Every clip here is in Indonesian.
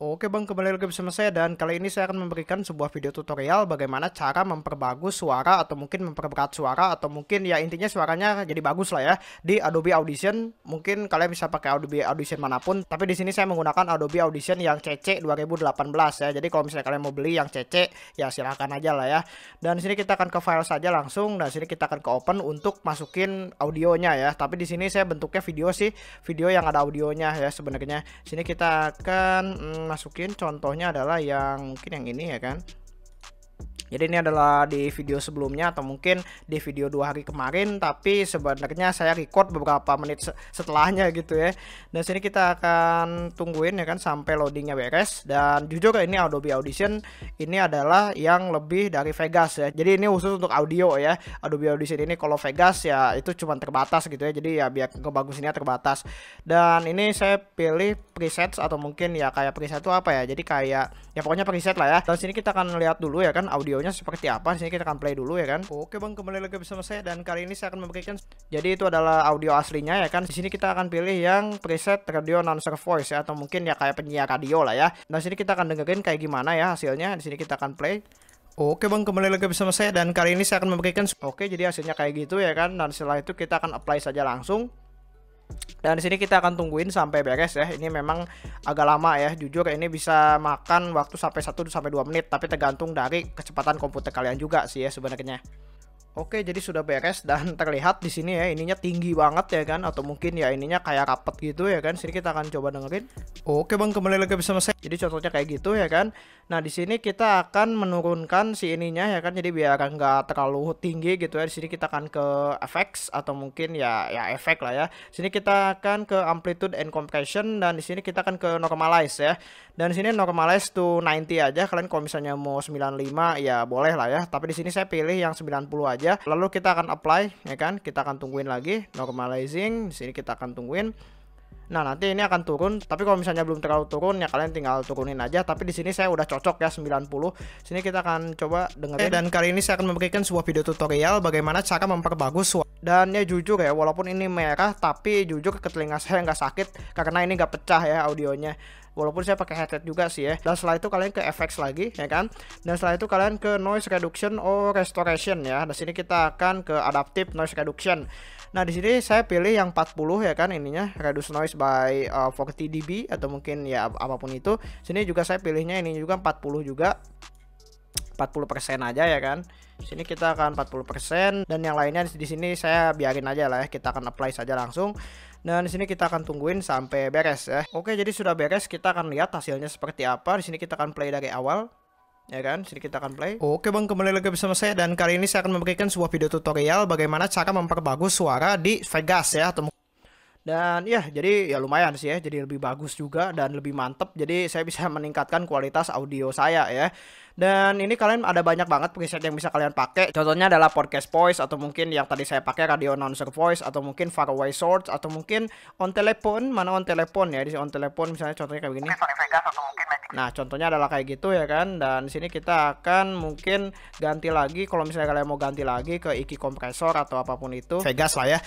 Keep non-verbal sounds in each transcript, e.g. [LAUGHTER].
Oke bang, kembali lagi bersama saya dan kali ini saya akan memberikan sebuah video tutorial bagaimana cara memperbagus suara atau mungkin memperberat suara atau mungkin ya intinya suaranya jadi bagus lah ya di Adobe Audition. Mungkin kalian bisa pakai Adobe Audition manapun, tapi di sini saya menggunakan Adobe Audition yang CC 2018 ya. Jadi kalau misalnya kalian mau beli yang CC ya silahkan aja lah ya. Dan di sini kita akan ke file saja langsung dan di sini kita akan ke open untuk masukin audionya ya. Tapi di sini saya bentuknya video sih, video yang ada audionya ya sebenarnya. Sini kita akan hmm, masukin contohnya adalah yang mungkin yang ini ya kan jadi ini adalah di video sebelumnya atau mungkin di video dua hari kemarin tapi sebenarnya saya record beberapa menit setelahnya gitu ya. Dan sini kita akan tungguin ya kan sampai loadingnya beres dan jujur ini Adobe Audition ini adalah yang lebih dari Vegas ya. Jadi ini khusus untuk audio ya. Adobe Audition ini kalau Vegas ya itu cuma terbatas gitu ya. Jadi ya biar kebagusannya terbatas. Dan ini saya pilih presets atau mungkin ya kayak preset itu apa ya. Jadi kayak ya pokoknya preset lah ya. Dan sini kita akan lihat dulu ya kan audio videonya seperti apa sini kita akan play dulu ya kan oke bang kembali lagi bersama saya dan kali ini saya akan memberikan jadi itu adalah audio aslinya ya kan di sini kita akan pilih yang preset radio announcer voice ya atau mungkin ya kayak penyiar radio lah ya nah sini kita akan dengerin kayak gimana ya hasilnya di sini kita akan play Oke bang, kembali lagi bersama saya dan kali ini saya akan memberikan Oke, jadi hasilnya kayak gitu ya kan Dan setelah itu kita akan apply saja langsung dan di sini kita akan tungguin sampai beres ya. Ini memang agak lama ya. Jujur ini bisa makan waktu sampai 1 sampai 2 menit, tapi tergantung dari kecepatan komputer kalian juga sih ya sebenarnya. Oke, jadi sudah beres dan [LAUGHS] terlihat di sini ya ininya tinggi banget ya kan atau mungkin ya ininya kayak rapet gitu ya kan. Sini kita akan coba dengerin. Oke bang kembali lagi bersama saya. Jadi contohnya kayak gitu ya kan. Nah di sini kita akan menurunkan si ininya ya kan. Jadi biar nggak terlalu tinggi gitu ya. Di sini kita akan ke effects atau mungkin ya ya efek lah ya. Di sini kita akan ke amplitude and compression dan di sini kita akan ke normalize ya. Dan di sini normalize to 90 aja. Kalian kalau misalnya mau 95 ya boleh lah ya. Tapi di sini saya pilih yang 90 aja. Lalu kita akan apply ya kan. Kita akan tungguin lagi normalizing. Di sini kita akan tungguin. Nah, nanti ini akan turun, tapi kalau misalnya belum terlalu turun ya kalian tinggal turunin aja, tapi di sini saya udah cocok ya 90. Sini kita akan coba dengerin dan kali ini saya akan memberikan sebuah video tutorial bagaimana cara memperbagus suara dan ya jujur ya walaupun ini merah tapi jujur ke telinga saya nggak sakit karena ini nggak pecah ya audionya walaupun saya pakai headset juga sih ya dan setelah itu kalian ke FX lagi ya kan dan setelah itu kalian ke noise reduction or restoration ya di sini kita akan ke adaptive noise reduction nah di sini saya pilih yang 40 ya kan ininya reduce noise by uh, 40 dB atau mungkin ya apapun itu sini juga saya pilihnya ini juga 40 juga 40% aja ya kan. Sini kita akan 40% dan yang lainnya di sini saya biarin aja lah ya. Kita akan apply saja langsung. Dan di sini kita akan tungguin sampai beres ya. Oke, jadi sudah beres. Kita akan lihat hasilnya seperti apa. Di sini kita akan play dari awal ya kan? sini kita akan play. Oke bang, kembali lagi bersama saya dan kali ini saya akan memberikan sebuah video tutorial bagaimana cara memperbagus suara di Vegas ya atau dan ya jadi ya lumayan sih ya jadi lebih bagus juga dan lebih mantep jadi saya bisa [LAUGHS] meningkatkan kualitas audio saya ya dan ini kalian ada banyak banget preset yang bisa kalian pakai contohnya adalah podcast voice atau mungkin yang tadi saya pakai radio announcer voice atau mungkin faraway source atau mungkin on telepon mana on telepon ya di on telepon misalnya contohnya kayak begini Nah, contohnya adalah kayak gitu ya kan. Dan di sini kita akan mungkin ganti lagi kalau misalnya kalian mau ganti lagi ke iki kompresor atau apapun itu, Vegas lah ya.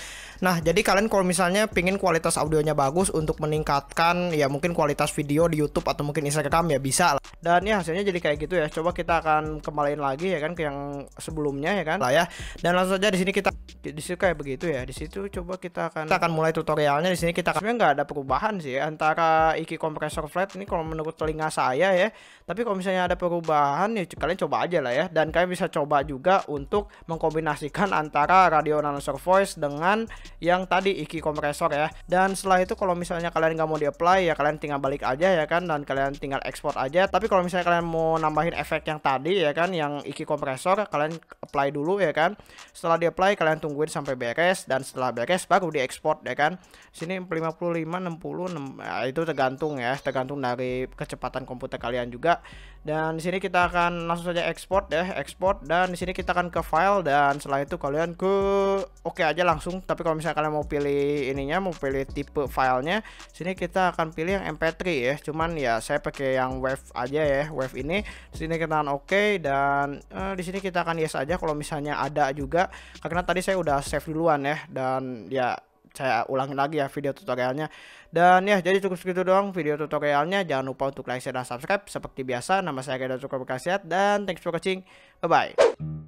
Nah, jadi kalian kalau misalnya pingin kualitas audionya bagus untuk meningkatkan ya mungkin kualitas video di YouTube atau mungkin Instagram ya bisa lah. Dan ya hasilnya jadi kayak gitu ya. Coba kita akan kembaliin lagi ya kan ke yang sebelumnya ya kan. Lah ya. Dan langsung saja di sini kita di situ kayak begitu ya. Di situ coba kita akan kita akan mulai tutorialnya di sini kita sebenarnya nggak ada perubahan sih antara iki kompresor flat ini kalau menurut telinga saya ya tapi kalau misalnya ada perubahan ya kalian coba aja lah ya dan kalian bisa coba juga untuk mengkombinasikan [LAUGHS] antara radio nano voice dengan yang tadi iki kompresor ya dan setelah itu kalau misalnya kalian nggak mau di apply ya kalian tinggal balik aja ya kan dan kalian tinggal export aja tapi kalau misalnya kalian mau nambahin efek yang tadi ya kan yang iki kompresor kalian apply dulu ya kan setelah di apply kalian tungguin sampai beres dan setelah beres baru di export ya kan sini 55 60 6, ya itu tergantung ya tergantung dari kecepatan komputer kalian juga. Dan di sini kita akan langsung saja export ya, export dan di sini kita akan ke file dan setelah itu kalian ke oke okay aja langsung. Tapi kalau misalnya kalian mau pilih ininya, mau pilih tipe filenya, sini kita akan pilih yang MP3 ya. Cuman ya saya pakai yang wave aja ya, wave ini. Di sini kita akan oke okay, dan eh, di sini kita akan yes aja kalau misalnya ada juga. Karena tadi saya udah save duluan ya dan ya saya ulangi lagi ya video tutorialnya dan ya jadi cukup segitu doang video tutorialnya jangan lupa untuk like share dan subscribe seperti biasa nama saya Reda Cukup Berkasiat dan thanks for watching bye bye